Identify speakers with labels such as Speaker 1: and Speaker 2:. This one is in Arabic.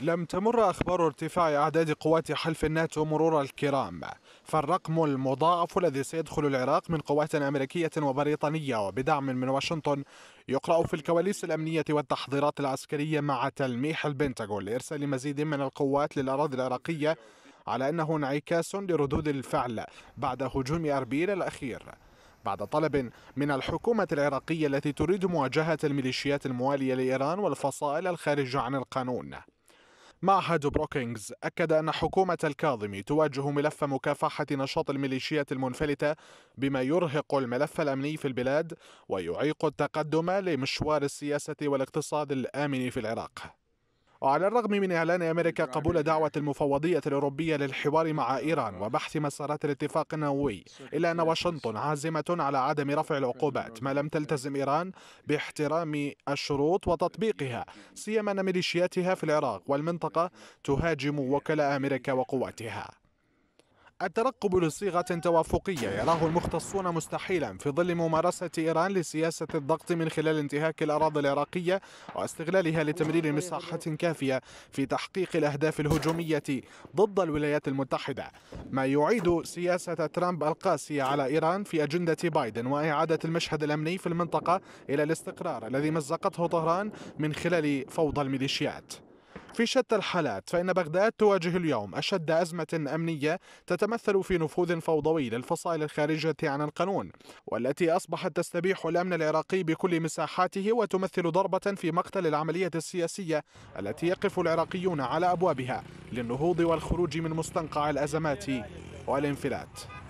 Speaker 1: لم تمر أخبار ارتفاع أعداد قوات حلف الناتو مرور الكرام فالرقم المضاعف الذي سيدخل العراق من قوات أمريكية وبريطانية وبدعم من واشنطن يقرأ في الكواليس الأمنية والتحضيرات العسكرية مع تلميح البنتاغون لإرسال مزيد من القوات للأراضي العراقية على أنه انعكاس لردود الفعل بعد هجوم أربيل الأخير بعد طلب من الحكومة العراقية التي تريد مواجهة الميليشيات الموالية لإيران والفصائل الخارجة عن القانون معهد بروكينغز أكد أن حكومة الكاظم تواجه ملف مكافحة نشاط الميليشيات المنفلتة بما يرهق الملف الأمني في البلاد ويعيق التقدم لمشوار السياسة والاقتصاد الآمن في العراق وعلى الرغم من إعلان أمريكا قبول دعوة المفوضية الأوروبية للحوار مع إيران وبحث مسارات الاتفاق النووي إلا أن واشنطن عازمة على عدم رفع العقوبات ما لم تلتزم إيران باحترام الشروط وتطبيقها سيما أن ميليشياتها في العراق والمنطقة تهاجم وكلاء أمريكا وقواتها الترقب لصيغة توافقية يراه المختصون مستحيلا في ظل ممارسة إيران لسياسة الضغط من خلال انتهاك الأراضي العراقية واستغلالها لتمرير مساحة كافية في تحقيق الأهداف الهجومية ضد الولايات المتحدة ما يعيد سياسة ترامب القاسية على إيران في أجندة بايدن وإعادة المشهد الأمني في المنطقة إلى الاستقرار الذي مزقته طهران من خلال فوضى الميليشيات في شتى الحالات فإن بغداد تواجه اليوم أشد أزمة أمنية تتمثل في نفوذ فوضوي للفصائل الخارجة عن القانون والتي أصبحت تستبيح الأمن العراقي بكل مساحاته وتمثل ضربة في مقتل العملية السياسية التي يقف العراقيون على أبوابها للنهوض والخروج من مستنقع الأزمات والانفلات